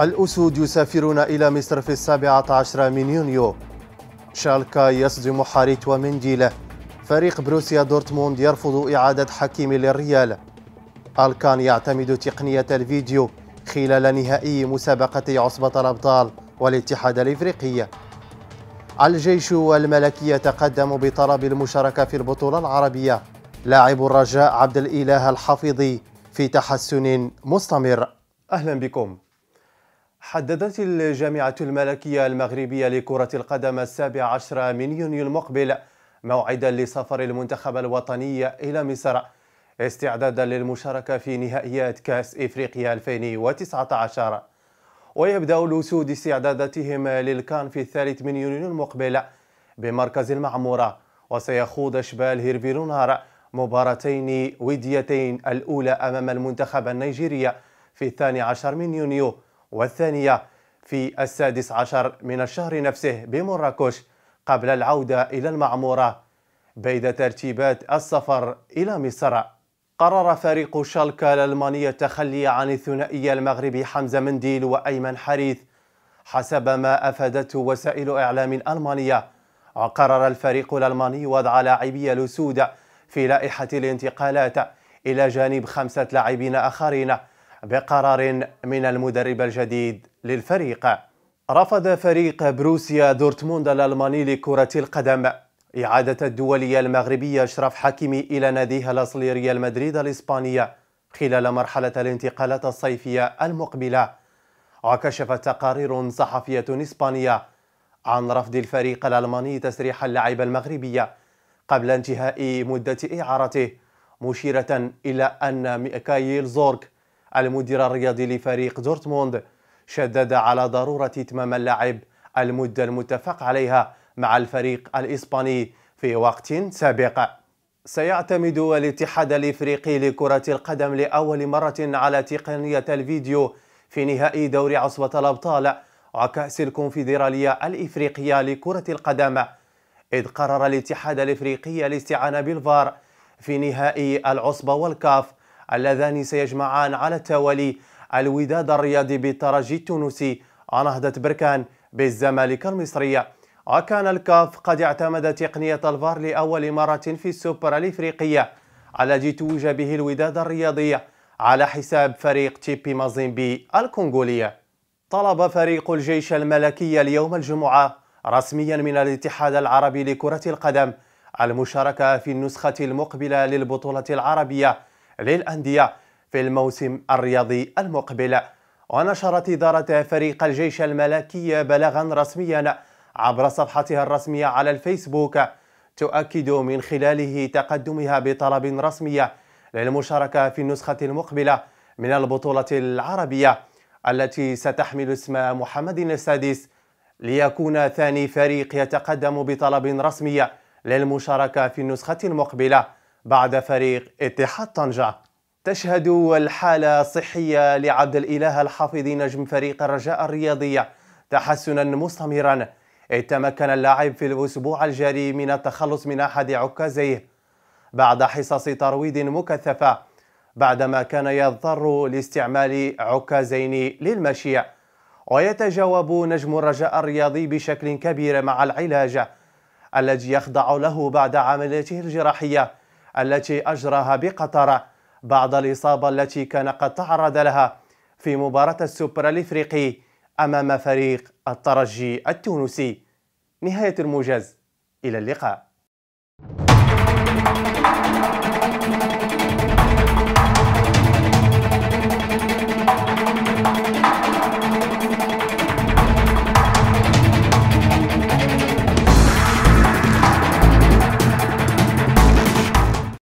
الأسود يسافرون إلى مصر في السابعة عشر من يونيو شالكا يصدم حاريت ومنديلة فريق بروسيا دورتموند يرفض إعادة حكيم للريال ألكان يعتمد تقنية الفيديو خلال نهائي مسابقة عصبة الأبطال والاتحاد الإفريقي الجيش والملكية تقدموا بطلب المشاركة في البطولة العربية لاعب الرجاء عبد الإله الحفيظي في تحسن مستمر أهلا بكم حددت الجامعة الملكية المغربية لكرة القدم السابع عشر من يونيو المقبل موعدا لسفر المنتخب الوطني إلى مصر استعدادا للمشاركة في نهائيات كأس إفريقيا 2019 ويبدأ الأسود استعداداتهم للكان في الثالث من يونيو المقبل بمركز المعمورة وسيخوض شبال هيرفيرونار مباراتين وديتين الأولى أمام المنتخب النيجيري في الثاني عشر من يونيو والثانية في السادس عشر من الشهر نفسه بمراكش قبل العودة إلى المعمورة بيد ترتيبات السفر إلى مصر قرر فريق شالكا الألماني التخلي عن الثنائي المغربي حمزة منديل وأيمن حريث حسب ما أفادته وسائل إعلام ألمانية وقرر الفريق الألماني وضع لاعبي الأسود في لائحة الانتقالات إلى جانب خمسة لاعبين آخرين بقرار من المدرب الجديد للفريق رفض فريق بروسيا دورتموند الألماني لكرة القدم إعادة الدولية المغربية أشرف حكيمي إلى ناديها الأصلي ريال مدريد الإسبانية خلال مرحلة الانتقالات الصيفية المقبلة وكشفت تقارير صحفية إسبانية عن رفض الفريق الألماني تسريح اللاعب المغربي قبل انتهاء مدة إعارته مشيرة إلى أن ميكايل زورك المدير الرياضي لفريق دورتموند شدد على ضرورة إتمام اللاعب المدة المتفق عليها مع الفريق الإسباني في وقت سابق سيعتمد الاتحاد الإفريقي لكرة القدم لأول مرة على تقنية الفيديو في نهائي دور عصبة الأبطال وكأس الكونفدرالية الإفريقية لكرة القدم إذ قرر الاتحاد الإفريقي الاستعانة بالفار في نهائي العصبة والكاف اللذان سيجمعان على التوالي الوداد الرياضي بالترجي التونسي ونهضة بركان بالزمالك المصرية وكان الكاف قد اعتمد تقنية الفار لأول مرة في السوبر الإفريقية الذي توج به الوداد الرياضية على حساب فريق تيبي مازيمبي الكونغولية طلب فريق الجيش الملكي اليوم الجمعة رسميا من الاتحاد العربي لكرة القدم المشاركة في النسخة المقبلة للبطولة العربية للأندية في الموسم الرياضي المقبل ونشرت إدارة فريق الجيش الملكي بلاغا رسميا عبر صفحتها الرسمية على الفيسبوك تؤكد من خلاله تقدمها بطلب رسمي للمشاركة في النسخة المقبلة من البطولة العربية التي ستحمل اسم محمد السادس ليكون ثاني فريق يتقدم بطلب رسمي للمشاركة في النسخة المقبلة بعد فريق اتحاد طنجة تشهد الحالة الصحية لعبد الإله الحافظ نجم فريق الرجاء الرياضية تحسنا مستمرا تمكن اللاعب في الأسبوع الجاري من التخلص من أحد عكازيه بعد حصص ترويض مكثفة بعدما كان يضطر لاستعمال عكازين للمشي ويتجاوب نجم الرجاء الرياضي بشكل كبير مع العلاج الذي يخضع له بعد عمليته الجراحية التي أجراها بقطر بعد الإصابة التي كان قد تعرض لها في مباراة السوبر الإفريقي أمام فريق الترجي التونسي نهاية الموجز إلى اللقاء